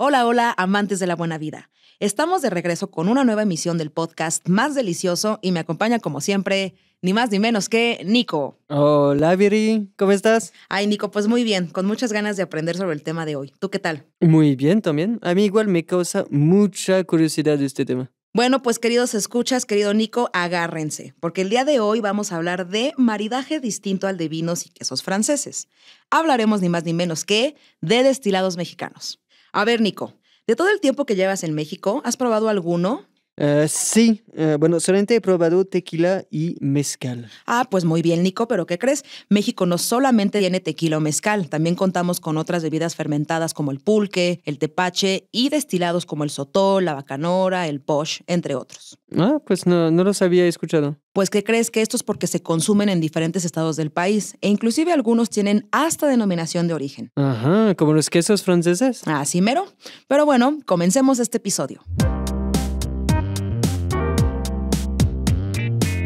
Hola, hola, amantes de la buena vida. Estamos de regreso con una nueva emisión del podcast más delicioso y me acompaña como siempre, ni más ni menos que Nico. Hola, Viri, ¿cómo estás? Ay, Nico, pues muy bien, con muchas ganas de aprender sobre el tema de hoy. ¿Tú qué tal? Muy bien también. A mí igual me causa mucha curiosidad este tema. Bueno, pues queridos escuchas, querido Nico, agárrense, porque el día de hoy vamos a hablar de maridaje distinto al de vinos y quesos franceses. Hablaremos ni más ni menos que de destilados mexicanos. A ver, Nico, de todo el tiempo que llevas en México, ¿has probado alguno? Eh, sí, eh, bueno, solamente he probado tequila y mezcal. Ah, pues muy bien, Nico, pero ¿qué crees? México no solamente tiene tequila o mezcal, también contamos con otras bebidas fermentadas como el pulque, el tepache y destilados como el sotol, la bacanora, el posh, entre otros. Ah, pues no, no los había escuchado. Pues ¿qué crees que esto es porque se consumen en diferentes estados del país e inclusive algunos tienen hasta denominación de origen. Ajá, como los quesos franceses. Así mero. Pero bueno, comencemos este episodio.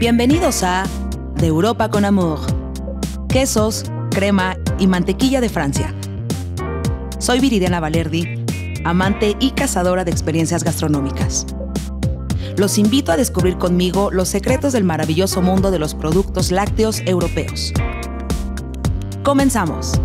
Bienvenidos a De Europa con Amor. Quesos, crema y mantequilla de Francia. Soy Viridiana Valerdi, amante y cazadora de experiencias gastronómicas. Los invito a descubrir conmigo los secretos del maravilloso mundo de los productos lácteos europeos. Comenzamos.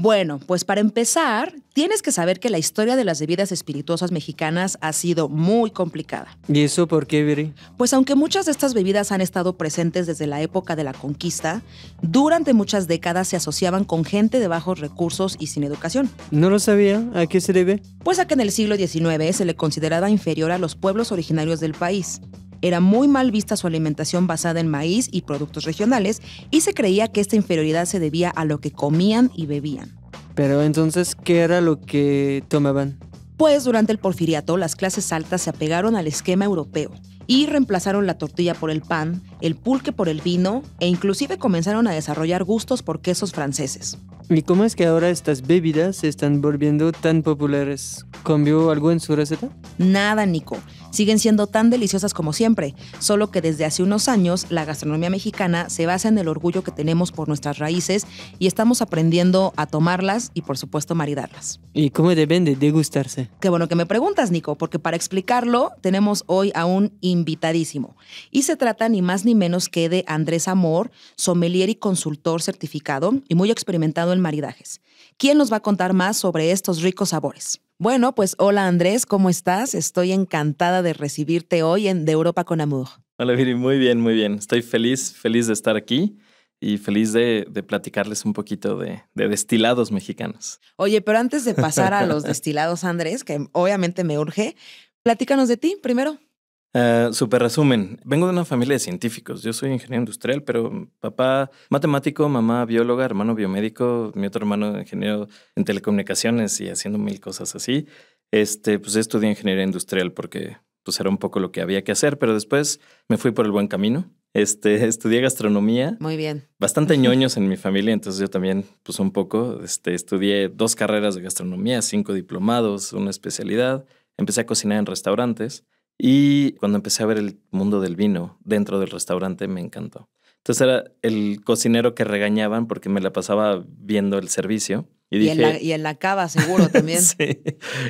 Bueno, pues para empezar, tienes que saber que la historia de las bebidas espirituosas mexicanas ha sido muy complicada. ¿Y eso por qué, Viri? Pues aunque muchas de estas bebidas han estado presentes desde la época de la conquista, durante muchas décadas se asociaban con gente de bajos recursos y sin educación. No lo sabía. ¿A qué se debe? Pues a que en el siglo XIX se le consideraba inferior a los pueblos originarios del país. Era muy mal vista su alimentación basada en maíz y productos regionales y se creía que esta inferioridad se debía a lo que comían y bebían. Pero entonces, ¿qué era lo que tomaban? Pues durante el porfiriato las clases altas se apegaron al esquema europeo y reemplazaron la tortilla por el pan, el pulque por el vino e inclusive comenzaron a desarrollar gustos por quesos franceses. ¿Y cómo es que ahora estas bebidas se están volviendo tan populares? ¿Cambió algo en su receta? Nada, Nico. Siguen siendo tan deliciosas como siempre, solo que desde hace unos años la gastronomía mexicana se basa en el orgullo que tenemos por nuestras raíces y estamos aprendiendo a tomarlas y por supuesto maridarlas. ¿Y cómo deben de gustarse? Qué bueno que me preguntas, Nico, porque para explicarlo tenemos hoy a un invitadísimo. Y se trata ni más ni menos que de Andrés Amor, sommelier y consultor certificado y muy experimentado en maridajes. ¿Quién nos va a contar más sobre estos ricos sabores? Bueno, pues hola Andrés, ¿cómo estás? Estoy encantada de recibirte hoy en De Europa con Amour. Hola Viri, muy bien, muy bien. Estoy feliz, feliz de estar aquí y feliz de, platicarles un poquito de, de, destilados mexicanos. Oye, pero antes de pasar a los destilados, Andrés, que obviamente me urge, platícanos de ti primero. Eh, super resumen. Vengo de una familia de científicos. Yo soy ingeniero industrial, pero papá matemático, mamá bióloga, hermano biomédico, mi otro hermano ingeniero en telecomunicaciones y haciendo mil cosas así. Este, pues estudié ingeniería industrial porque pues era un poco lo que había que hacer, pero después me fui por el buen camino. Este, estudié gastronomía. Muy bien. Bastante ñoños en mi familia, entonces yo también, pues un poco, este, estudié dos carreras de gastronomía, cinco diplomados, una especialidad. Empecé a cocinar en restaurantes. Y cuando empecé a ver el mundo del vino dentro del restaurante, me encantó. Entonces era el cocinero que regañaban porque me la pasaba viendo el servicio. Y, en, la, cava seguro también. sí.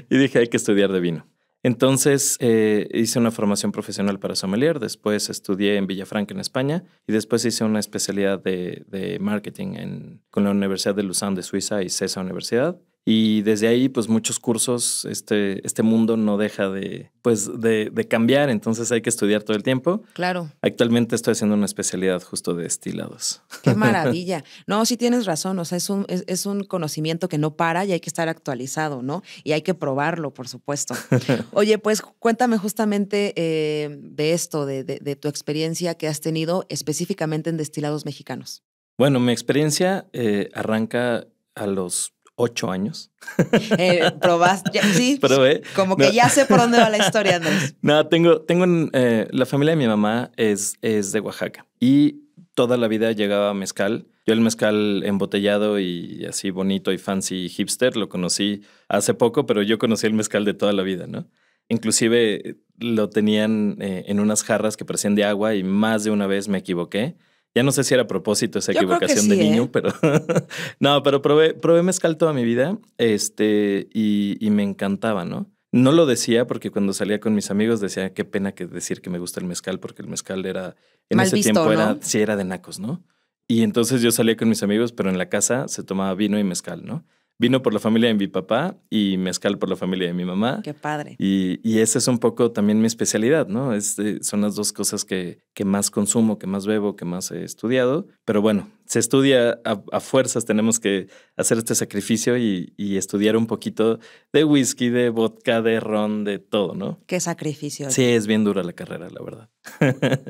Y dije, hay que estudiar de vino. Entonces eh, hice una formación profesional para sommelier, después estudié en Villafranca, en España, y después hice una especialidad de, marketing con la Universidad de Luzán de Suiza y CESA Universidad. Y desde ahí, pues muchos cursos, este, este mundo no deja de, pues, de, cambiar, entonces hay que estudiar todo el tiempo. Claro. Actualmente estoy haciendo una especialidad justo de destilados. Qué maravilla. No, sí tienes razón, o sea, es un, es, un conocimiento que no para y hay que estar actualizado, ¿no? Y hay que probarlo, por supuesto. Oye, pues cuéntame justamente eh, de esto, de, tu experiencia que has tenido específicamente en destilados mexicanos. Bueno, mi experiencia eh, arranca a los ocho años. Eh, sí, como que ya sé por dónde va la historia, Andrés. No, tengo, tengo eh, la familia de mi mamá es, es de Oaxaca y toda la vida llegaba mezcal. Yo el mezcal embotellado y así bonito y fancy hipster lo conocí hace poco, pero yo conocí el mezcal de toda la vida, ¿no? Inclusive lo tenían eh, en unas jarras que parecían de agua y más de una vez me equivoqué ya no sé si era a propósito esa equivocación de ¿eh? niño, pero no, pero probé, probé mezcal toda mi vida este, y, me encantaba, ¿no? No lo decía porque cuando salía con mis amigos decía qué pena que decir que me gusta el mezcal porque el mezcal era en ese tiempo era si era de nacos, ¿no? Y entonces yo salía con mis amigos, pero en la casa se tomaba vino y mezcal, ¿no? Vino por la familia de mi papá y mezcal por la familia de mi mamá. Qué padre. Y, y esa es un poco también mi especialidad, ¿no? Es, eh, son las dos cosas que, que más consumo, que más bebo, que más he estudiado. Pero bueno, se estudia a, fuerzas, tenemos que hacer este sacrificio y, y, estudiar un poquito de whisky, de vodka, de ron, de todo, ¿no? Qué sacrificio. Sí, es bien dura la carrera, la verdad.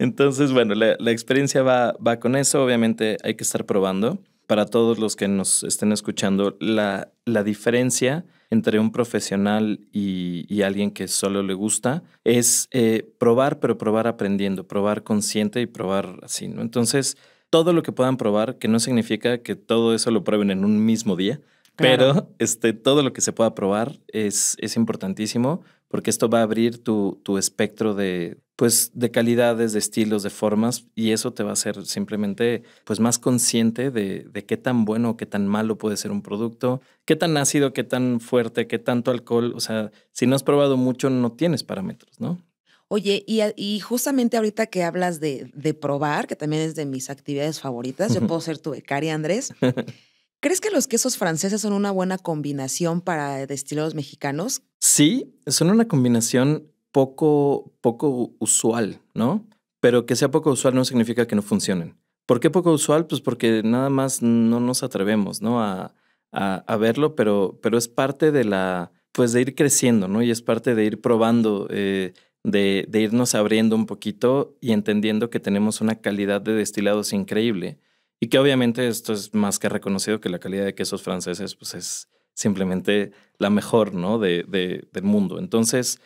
Entonces, bueno, la, la experiencia va, va con eso, obviamente hay que estar probando para todos los que nos estén escuchando, la, diferencia entre un profesional y, alguien que solo le gusta es eh, probar, pero probar aprendiendo, probar consciente y probar así, ¿no? Entonces, todo lo que puedan probar, que no significa que todo eso lo prueben en un mismo día, pero este, todo lo que se pueda probar es, es importantísimo porque esto va a abrir tu, tu espectro de, pues, de calidades, de estilos, de formas y eso te va a hacer simplemente pues, más consciente de, qué tan bueno qué tan malo puede ser un producto, qué tan ácido, qué tan fuerte, qué tanto alcohol. O sea, si no has probado mucho no tienes parámetros, ¿no? Oye, y, y, justamente ahorita que hablas de, de, probar, que también es de mis actividades favoritas, yo puedo ser tu becaria, Andrés. ¿Crees que los quesos franceses son una buena combinación para destilados mexicanos? Sí, son una combinación poco, poco usual, ¿no? Pero que sea poco usual no significa que no funcionen. ¿Por qué poco usual? Pues porque nada más no nos atrevemos, ¿no? A, verlo, pero, pero es parte de la, pues de ir creciendo, ¿no? Y es parte de ir probando, eh, de irnos abriendo un poquito y entendiendo que tenemos una calidad de destilados increíble y que obviamente esto es más que reconocido que la calidad de quesos franceses pues es simplemente la mejor ¿no? del mundo. Entonces,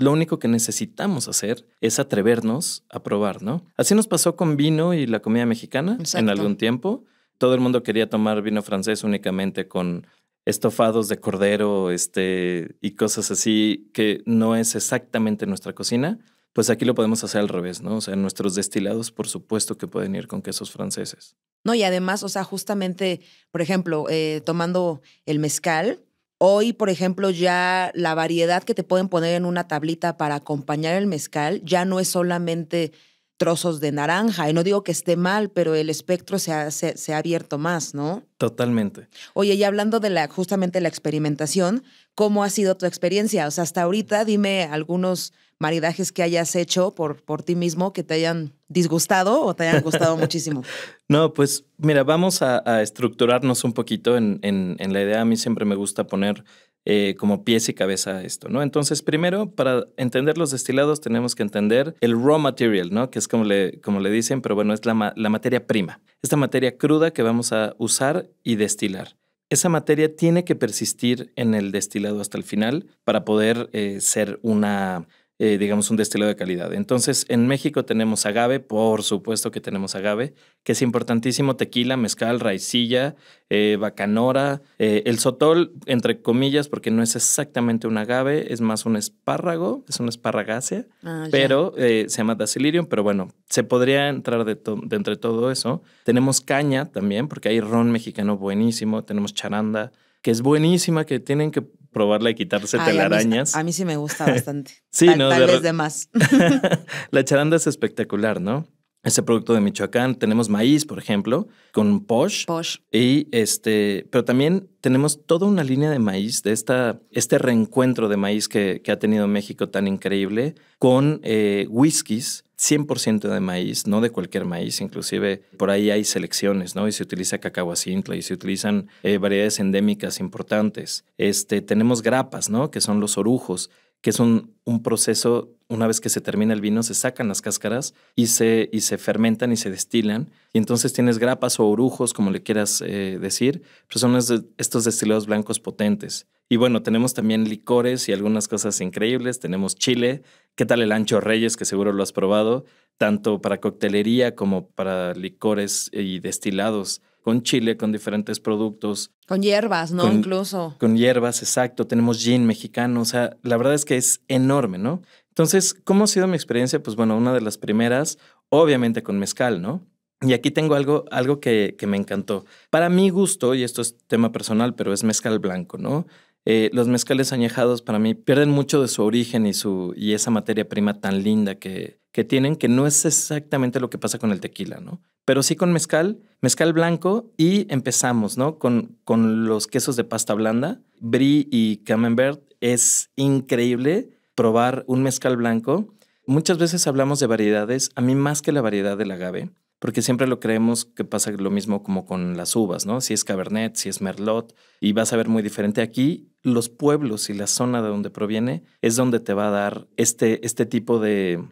lo único que necesitamos hacer es atrevernos a probar, ¿no? Así nos pasó con vino y la comida mexicana en algún tiempo. Todo el mundo quería tomar vino francés únicamente con estofados de cordero este, y cosas así que no es exactamente nuestra cocina. Pues aquí lo podemos hacer al revés, ¿no? O sea, nuestros destilados, por supuesto que pueden ir con quesos franceses. No, y además, o sea, justamente, por ejemplo, eh, tomando el mezcal, Hoy, por ejemplo, ya la variedad que te pueden poner en una tablita para acompañar el mezcal ya no es solamente trozos de naranja. Y no digo que esté mal, pero el espectro se ha, se, ha abierto más, ¿no? Totalmente. Oye, y hablando de la, justamente la experimentación, ¿cómo ha sido tu experiencia? O sea, hasta ahorita dime algunos maridajes que hayas hecho por, por ti mismo que te hayan disgustado o te hayan gustado muchísimo. No, pues mira, vamos a, estructurarnos un poquito en la idea. A mí siempre me gusta poner eh, como pies y cabeza esto, ¿no? Entonces, primero, para entender los destilados tenemos que entender el raw material, ¿no? Que es como le, como le dicen, pero bueno, es la, materia prima. Esta materia cruda que vamos a usar y destilar esa materia tiene que persistir en el destilado hasta el final para poder eh, ser una, eh, digamos, un destilado de calidad. Entonces, en México tenemos agave, por supuesto que tenemos agave, que es importantísimo, tequila, mezcal, raicilla, eh, bacanora, eh, el sotol, entre comillas, porque no es exactamente un agave, es más un espárrago, es una esparragácea, ah, pero se llama dacilirium, pero bueno, se podría entrar de de entre todo eso. Tenemos caña también, porque hay ron mexicano buenísimo, tenemos charanda, que es buenísima, que tienen que probarla y quitarse telarañas. A mí, sí me gusta bastante. sí, tal, no, vez de más. la charanda es espectacular, ¿no? Ese producto de Michoacán, tenemos maíz, por ejemplo, con posh. Posh. Y este, pero también tenemos toda una línea de maíz, de esta, este reencuentro de maíz que, ha tenido México tan increíble, con eh, whiskies 100% de maíz, no de cualquier maíz, inclusive por ahí hay selecciones, ¿no? Y se utiliza cacahuacintla y se utilizan eh, variedades endémicas importantes. Este, tenemos grapas, ¿no? Que son los orujos, que es un, proceso, una vez que se termina el vino, se sacan las cáscaras y se, y se fermentan y se destilan. Y entonces tienes grapas o orujos, como le quieras eh, decir, pero pues son estos destilados blancos potentes. Y bueno, tenemos también licores y algunas cosas increíbles. Tenemos chile. ¿Qué tal el ancho Reyes, que seguro lo has probado? Tanto para coctelería como para licores y destilados con chile, con diferentes productos. Con hierbas, ¿no? Incluso. Con hierbas, exacto. Tenemos gin mexicano. O sea, la verdad es que es enorme, ¿no? Entonces, ¿cómo ha sido mi experiencia? Pues bueno, una de las primeras, obviamente con mezcal, ¿no? Y aquí tengo algo, algo que me encantó. Para mi gusto, y esto es tema personal, pero es mezcal blanco, ¿no? Eh, los mezcales añejados para mí pierden mucho de su origen y, su, y esa materia prima tan linda que, tienen, que no es exactamente lo que pasa con el tequila, ¿no? Pero sí con mezcal, mezcal blanco y empezamos, ¿no? Con, con los quesos de pasta blanda, brie y camembert. Es increíble probar un mezcal blanco. Muchas veces hablamos de variedades, a mí más que la variedad del agave, porque siempre lo creemos que pasa lo mismo como con las uvas, ¿no? Si es Cabernet, si es Merlot, y vas a ver muy diferente aquí los pueblos y la zona de donde proviene es donde te va a dar este, este tipo de,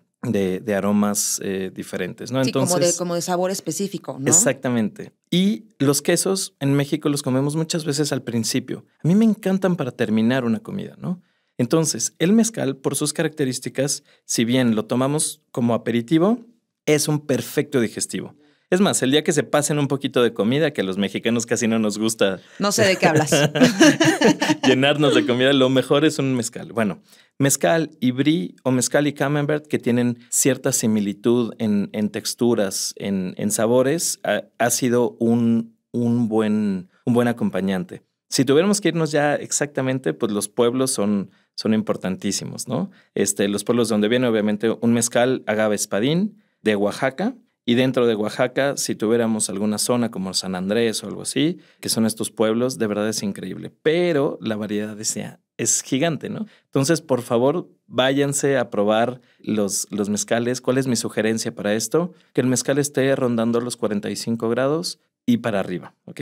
aromas eh, diferentes, ¿no? Entonces, como, de, como de sabor específico, ¿no? Exactamente. Y los quesos en México los comemos muchas veces al principio. A mí me encantan para terminar una comida, ¿no? Entonces, el mezcal, por sus características, si bien lo tomamos como aperitivo, es un perfecto digestivo. Es más, el día que se pasen un poquito de comida, que a los mexicanos casi no nos gusta. No sé de qué hablas. llenarnos de comida, lo mejor es un mezcal. Bueno, mezcal y brie o mezcal y camembert que tienen cierta similitud en, texturas, en, sabores, ha, sido un, buen, acompañante. Si tuviéramos que irnos ya exactamente, pues los pueblos son importantísimos, ¿no? Este, los pueblos donde viene, obviamente, un mezcal agave espadín de Oaxaca, y dentro de Oaxaca, si tuviéramos alguna zona como San Andrés o algo así, que son estos pueblos, de verdad es increíble. Pero la variedad decía, es gigante, ¿no? Entonces, por favor, váyanse a probar los, los mezcales. ¿Cuál es mi sugerencia para esto? Que el mezcal esté rondando los 45 grados y para arriba, ¿ok?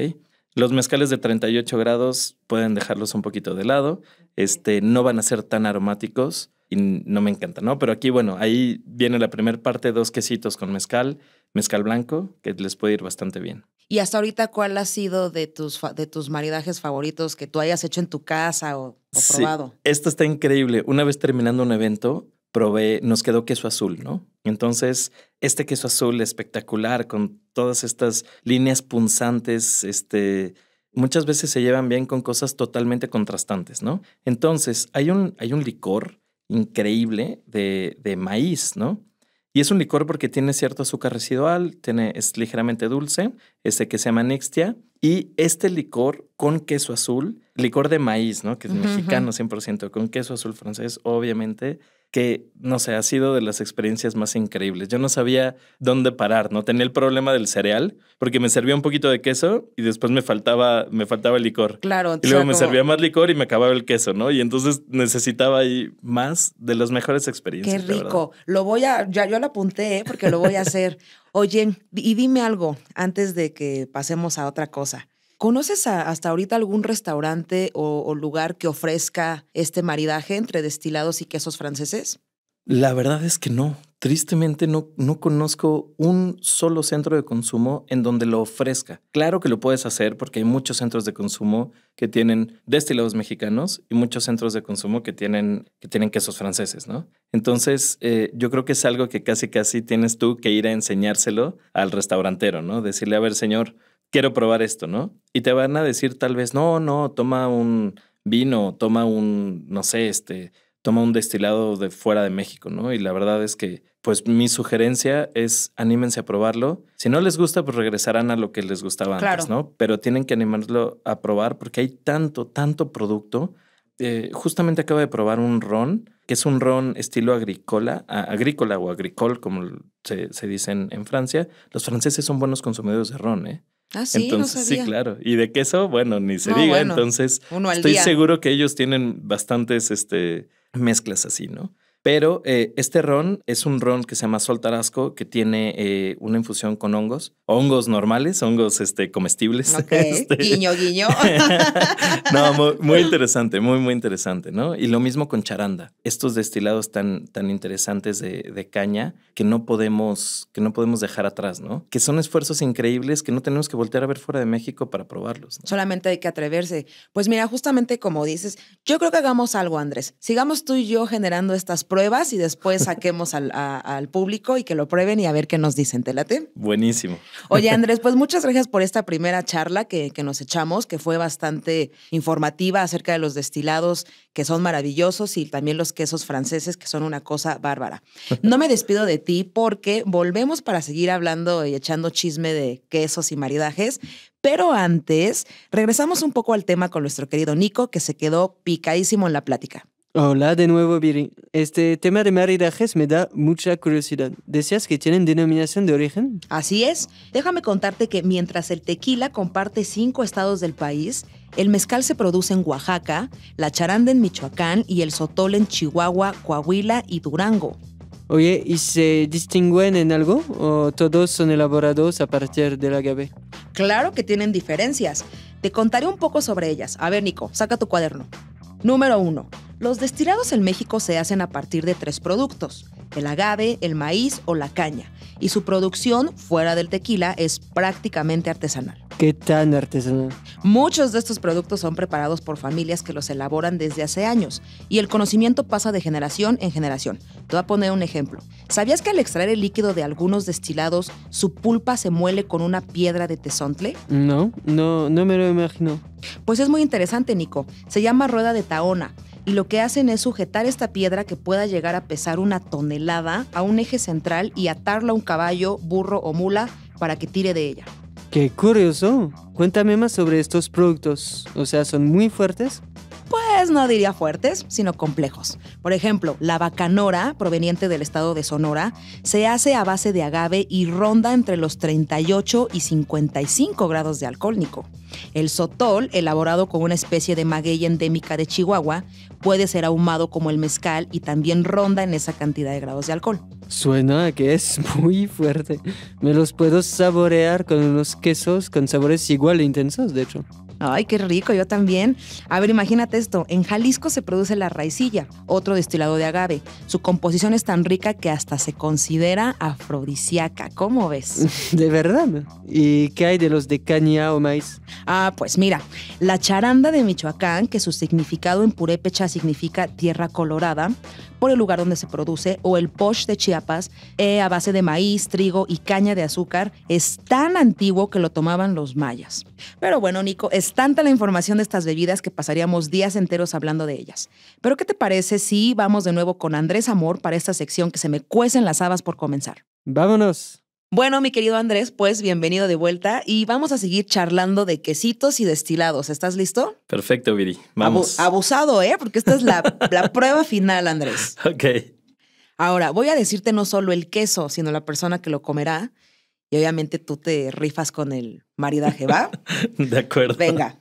Los mezcales de 38 grados pueden dejarlos un poquito de lado, este, no van a ser tan aromáticos y no me encanta, ¿no? Pero aquí, bueno, ahí viene la primera parte, dos quesitos con mezcal, mezcal blanco, que les puede ir bastante bien. Y hasta ahorita, ¿cuál ha sido de tus, de tus maridajes favoritos que tú hayas hecho en tu casa o, probado? Esto está increíble. Una vez terminando un evento, probé, nos quedó queso azul, ¿no? Entonces, este queso azul espectacular, con todas estas líneas punzantes, este muchas veces se llevan bien con cosas totalmente contrastantes, ¿no? Entonces, hay un, hay un licor increíble de, de maíz, ¿no? Y es un licor porque tiene cierto azúcar residual, tiene, es ligeramente dulce, este que se llama Nextia, Y este licor con queso azul, licor de maíz, ¿no? Que es mexicano 100%, con queso azul francés, obviamente, que, no sé, ha sido de las experiencias más increíbles. Yo no sabía dónde parar, ¿no? Tenía el problema del cereal, porque me servía un poquito de queso y después me faltaba, me faltaba licor. Claro. Y luego me servía más licor y me acababa el queso, ¿no? Y entonces necesitaba ahí más de las mejores experiencias. Qué rico. Lo voy a, ya yo lo apunté, ¿eh? porque lo voy a hacer. Oye, y dime algo antes de que pasemos a otra cosa. ¿Conoces hasta ahorita algún restaurante o, lugar que ofrezca este maridaje entre destilados y quesos franceses? La verdad es que no. Tristemente no, no conozco un solo centro de consumo en donde lo ofrezca. Claro que lo puedes hacer porque hay muchos centros de consumo que tienen destilados mexicanos y muchos centros de consumo que tienen, que tienen quesos franceses, ¿no? Entonces, eh, yo creo que es algo que casi casi tienes tú que ir a enseñárselo al restaurantero, ¿no? Decirle, a ver, señor, quiero probar esto, ¿no? Y te van a decir tal vez, no, no, toma un vino, toma un, no sé, este, toma un destilado de fuera de México, ¿no? Y la verdad es que, pues mi sugerencia es anímense a probarlo. Si no les gusta, pues regresarán a lo que les gustaba antes, ¿no? Pero tienen que animarlo a probar porque hay tanto, tanto producto. Eh, justamente acabo de probar un ron, que es un ron estilo agrícola, agrícola o agricol, como se, dicen dice en Francia. Los franceses son buenos consumidores de ron, ¿eh? Ah, sí, entonces, sí, claro. Y de queso, bueno, ni se diga. entonces, estoy seguro que ellos tienen bastantes este, mezclas así, ¿no? Pero eh, este ron es un ron que se llama Sol Tarasco, que tiene eh, una infusión con hongos, hongos normales, hongos este, comestibles. Este. Guiño, guiño. no, muy, interesante, muy, muy interesante, ¿no? Y lo mismo con charanda. Estos destilados tan, tan interesantes de, caña que no, podemos, que no podemos dejar atrás, ¿no? Que son esfuerzos increíbles que no tenemos que voltear a ver fuera de México para probarlos. Solamente hay que atreverse. Pues mira, justamente como dices, yo creo que hagamos algo, Andrés. Sigamos tú y yo generando estas pruebas y después saquemos al, público y que lo prueben y a ver qué nos dicen. ¿Te Buenísimo. Oye, Andrés, pues muchas gracias por esta primera charla que, que nos echamos, que fue bastante informativa acerca de los destilados que son maravillosos y también los quesos franceses que son una cosa bárbara. No me despido de ti porque volvemos para seguir hablando y echando chisme de quesos y maridajes, pero antes, regresamos un poco al tema con nuestro querido Nico, que se quedó picadísimo en la plática. Hola de nuevo, Viri. Este tema de maridajes me da mucha curiosidad. ¿Deseas que tienen denominación de origen? Así es. Déjame contarte que mientras el tequila comparte cinco estados del país, el mezcal se produce en Oaxaca, la charanda en Michoacán y el sotol en Chihuahua, Coahuila y Durango. Oye, ¿y se distinguen en algo o todos son elaborados a partir del agave? Claro que tienen diferencias. Te contaré un poco sobre ellas. A ver, Nico, saca tu cuaderno. Número 1. Los destilados en México se hacen a partir de tres productos, el agave, el maíz o la caña, y su producción fuera del tequila es prácticamente artesanal. ¿Qué tan artesanal? Muchos de estos productos son preparados por familias que los elaboran desde hace años y el conocimiento pasa de generación en generación. Te voy a poner un ejemplo. ¿Sabías que al extraer el líquido de algunos destilados, su pulpa se muele con una piedra de tesontle? No, no, no me lo imagino. Pues es muy interesante, Nico. Se llama rueda de taona y lo que hacen es sujetar esta piedra que pueda llegar a pesar una tonelada a un eje central y atarla a un caballo, burro o mula para que tire de ella. ¡Qué curioso! Cuéntame más sobre estos productos. O sea, ¿son muy fuertes? pues no diría fuertes, sino complejos. Por ejemplo, la bacanora, proveniente del estado de Sonora, se hace a base de agave y ronda entre los 38 y 55 grados de alcohólico. El sotol, elaborado con una especie de maguey endémica de Chihuahua, puede ser ahumado como el mezcal y también ronda en esa cantidad de grados de alcohol. Suena a que es muy fuerte. Me los puedo saborear con unos quesos con sabores igual de intensos, de hecho. Ay, qué rico, yo también. A ver, imagínate esto. En Jalisco se produce la raicilla, otro destilado de agave. Su composición es tan rica que hasta se considera afrodisíaca. ¿Cómo ves? De verdad. ¿Y qué hay de los de caña o maíz? Ah, pues mira, la charanda de Michoacán, que su significado en purépecha significa tierra colorada, el lugar donde se produce o el posh de Chiapas eh, a base de maíz, trigo y caña de azúcar es tan antiguo que lo tomaban los mayas. Pero bueno, Nico, es tanta la información de estas bebidas que pasaríamos días enteros hablando de ellas. Pero ¿qué te parece si vamos de nuevo con Andrés Amor para esta sección que se me cuecen las habas por comenzar? Vámonos. Bueno, mi querido Andrés, pues bienvenido de vuelta y vamos a seguir charlando de quesitos y destilados. ¿Estás listo? Perfecto, Viri. Vamos. abusado, ¿eh? Porque esta es la, la prueba final, Andrés. Ok. Ahora, voy a decirte no solo el queso, sino la persona que lo comerá. Y obviamente tú te rifas con el maridaje, ¿va? De acuerdo. Venga.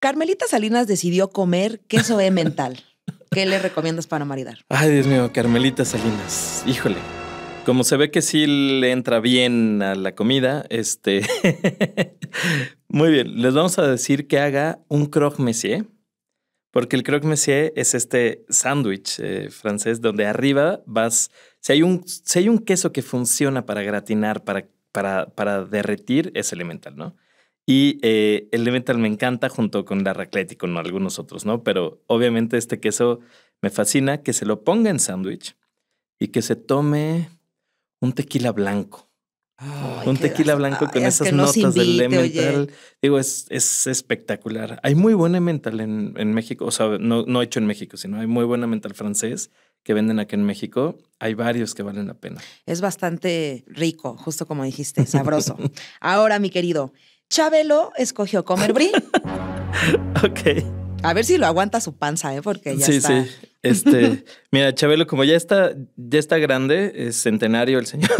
Carmelita Salinas decidió comer queso E mental. ¿Qué le recomiendas para maridar? Ay, Dios mío, Carmelita Salinas. Híjole. Como se ve que sí le entra bien a la comida, este. Muy bien, les vamos a decir que haga un croque messier porque el croque messier es este sándwich eh, francés donde arriba vas. Si hay, un, si hay un queso que funciona para gratinar, para, para, para derretir, es elemental, ¿no? Y eh, Elemental me encanta junto con la raclette y con algunos otros, ¿no? Pero obviamente este queso me fascina que se lo ponga en sándwich y que se tome un tequila blanco. un tequila blanco con esas notas del mental, Digo, es, es, espectacular. Hay muy buena mental en, en, México, o sea, no, no hecho en México, sino hay muy buen mental francés que venden aquí en México. Hay varios que valen la pena. Es bastante rico, justo como dijiste, sabroso. Ahora, mi querido, Chabelo escogió comer brie. ok. A ver si lo aguanta su panza, ¿eh? Porque ya está. Sí, sí. Este, mira, Chabelo, como ya está, ya está grande, es centenario el señor.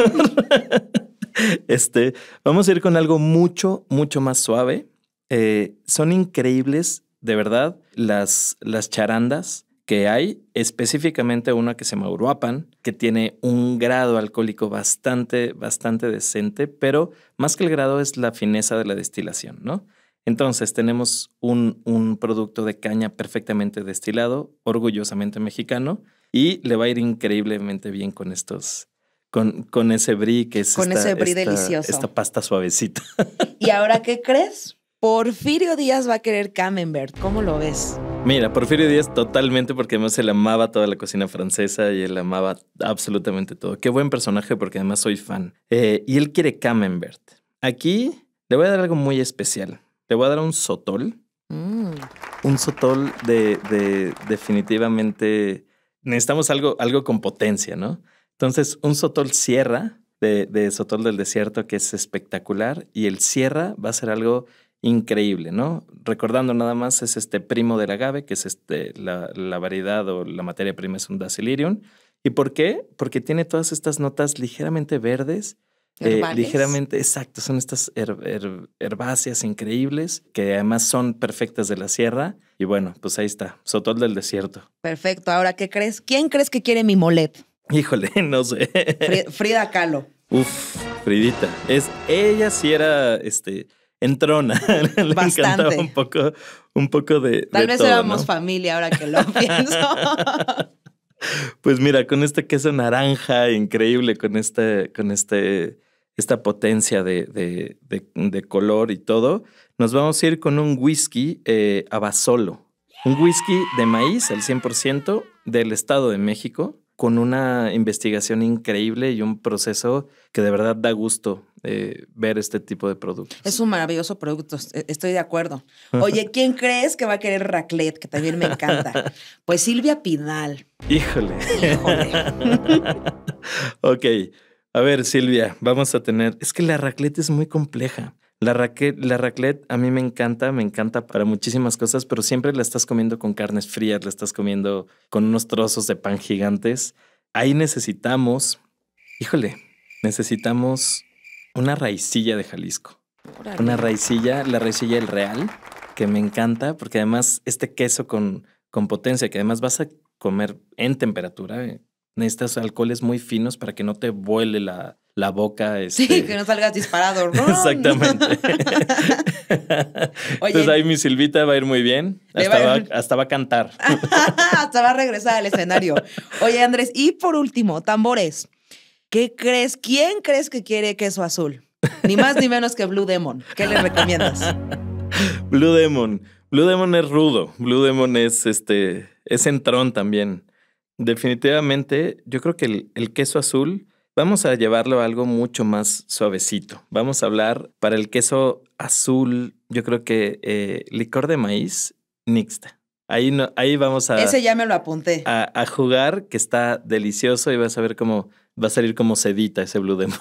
este, vamos a ir con algo mucho, mucho más suave. Eh, son increíbles, de verdad, las, las charandas que hay, específicamente una que se llama Uruapan, que tiene un grado alcohólico bastante, bastante decente, pero más que el grado es la fineza de la destilación, ¿no? Entonces tenemos un, producto de caña perfectamente destilado, orgullosamente mexicano, y le va a ir increíblemente bien con estos, con, con ese brie que es con ese delicioso. esta pasta suavecita. ¿Y ahora qué crees? Porfirio Díaz va a querer Camembert, ¿cómo lo ves? Mira, Porfirio Díaz totalmente porque además él amaba toda la cocina francesa y él amaba absolutamente todo. Qué buen personaje porque además soy fan. Eh, y él quiere Camembert. Aquí le voy a dar algo muy especial. Te voy a dar un sotol. Mm. Un sotol de, definitivamente. Necesitamos algo, algo con potencia, ¿no? Entonces, un sotol sierra de, Sotol del Desierto, que es espectacular, y el sierra va a ser algo increíble, ¿no? Recordando nada más, es este primo del agave, que es este, la, variedad o la materia prima es un dacilirium. ¿Y por qué? Porque tiene todas estas notas ligeramente verdes eh, ligeramente, exacto, son estas herbáceas increíbles que además son perfectas de la sierra. Y bueno, pues ahí está, Sotol del Desierto. Perfecto, ahora, ¿qué crees? ¿Quién crees que quiere mi molet? Híjole, no sé. Frida Kahlo. Uf, Fridita. Es, ella sí era, este, entrona. Le encantaba un poco, un poco de. Tal vez éramos familia ahora que lo pienso. Pues mira, con este queso naranja increíble, con este, con este, esta potencia de, color y todo, nos vamos a ir con un whisky a eh, abasolo. Un whisky de maíz al 100% del Estado de México, con una investigación increíble y un proceso que de verdad da gusto eh, ver este tipo de productos. Es un maravilloso producto, eh, estoy de acuerdo. Oye, ¿quién crees que va a querer raclette, que también me encanta? Pues Silvia Pinal. Híjole. Híjole. ok, a ver Silvia, vamos a tener, es que la raclette es muy compleja. La, Raclet la raclette a mí me encanta, me encanta para muchísimas cosas, pero siempre la estás comiendo con carnes frías, la estás comiendo con unos trozos de pan gigantes. Ahí necesitamos, híjole, necesitamos una raicilla de Jalisco. Una raicilla, la raicilla el Real, que me encanta, porque además este queso con, con potencia, que además vas a comer en temperatura, eh, necesitas alcoholes muy finos para que no te vuele la, boca. Sí, este que no salgas disparado. Exactamente. Entonces ahí mi Silvita va a ir muy bien. hasta va a cantar. hasta va a regresar al escenario. Oye, Andrés, y por último, tambores. ¿Qué crees? ¿Quién crees que quiere queso azul? Ni más ni menos que Blue Demon. ¿Qué le recomiendas? Blue Demon. Blue Demon es rudo. Blue Demon es este. es entrón también. Definitivamente, yo creo que el, queso azul vamos a llevarlo a algo mucho más suavecito. Vamos a hablar para el queso azul, yo creo que eh, licor de maíz nixta. Ahí, no, ahí vamos a... Ese ya me lo apunté. a, jugar, que está delicioso y vas a ver cómo va a salir como sedita ese Blue Demon.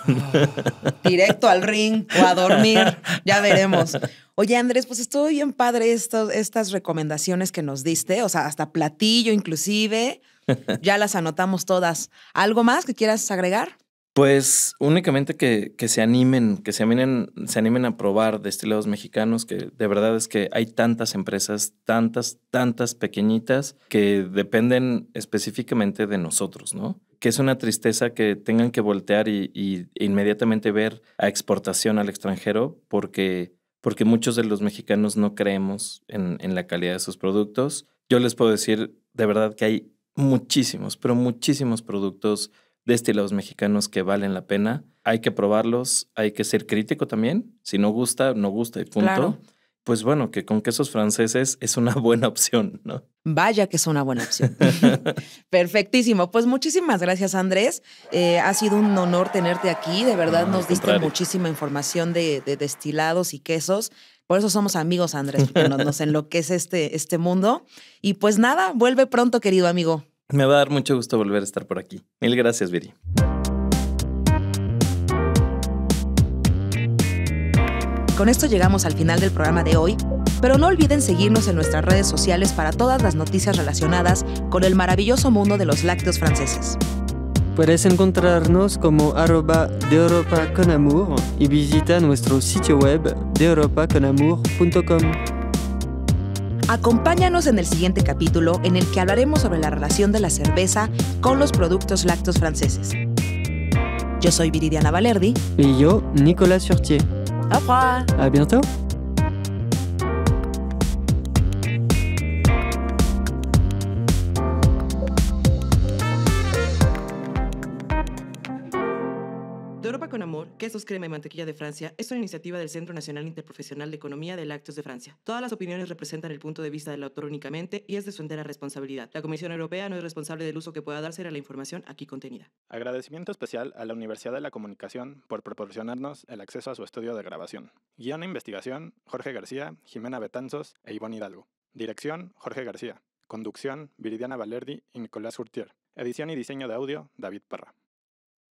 directo al ring o a dormir, ya veremos. Oye, Andrés, pues estuvo bien padre estas recomendaciones que nos diste, o sea, hasta platillo inclusive. Ya las anotamos todas. ¿Algo más que quieras agregar? Pues únicamente que, se animen, que se animen, se animen a probar destilados mexicanos, que de verdad es que hay tantas empresas, tantas, tantas pequeñitas que dependen específicamente de nosotros, ¿no? que es una tristeza que tengan que voltear y, inmediatamente ver a exportación al extranjero porque, porque muchos de los mexicanos no creemos en, en, la calidad de sus productos. Yo les puedo decir de verdad que hay muchísimos, pero muchísimos productos destilados mexicanos que valen la pena. Hay que probarlos, hay que ser crítico también. Si no gusta, no gusta y punto. Pues bueno, que con quesos franceses es una buena opción, ¿no? Vaya que es una buena opción. Perfectísimo. Pues muchísimas gracias, Andrés. Eh, ha sido un honor tenerte aquí. De verdad, nos diste muchísima información de, destilados y quesos. Por eso somos amigos, Andrés, porque nos, enloquece este, este mundo. Y pues nada, vuelve pronto, querido amigo. Me va a dar mucho gusto volver a estar por aquí. Mil gracias, Viri. Con esto llegamos al final del programa de hoy, pero no olviden seguirnos en nuestras redes sociales para todas las noticias relacionadas con el maravilloso mundo de los lácteos franceses. Puedes encontrarnos como arroba de Europa con y visita nuestro sitio web de Acompáñanos en el siguiente capítulo en el que hablaremos sobre la relación de la cerveza con los productos lácteos franceses. Yo soy Viridiana Valerdi. Y yo, Nicolas Surtier. Au revoir. A bientôt. estos crema y mantequilla de Francia es una iniciativa del Centro Nacional Interprofesional de Economía de Actos de Francia. Todas las opiniones representan el punto de vista del autor únicamente y es de su entera responsabilidad. La Comisión Europea no es responsable del uso que pueda darse a la información aquí contenida. Agradecimiento especial a la Universidad de la Comunicación por proporcionarnos el acceso a su estudio de grabación. Guión e investigación, Jorge García, Jimena Betanzos e Ivonne Hidalgo. Dirección, Jorge García. Conducción, Viridiana Valerdi y Nicolás Hurtier. Edición y diseño de audio, David Parra.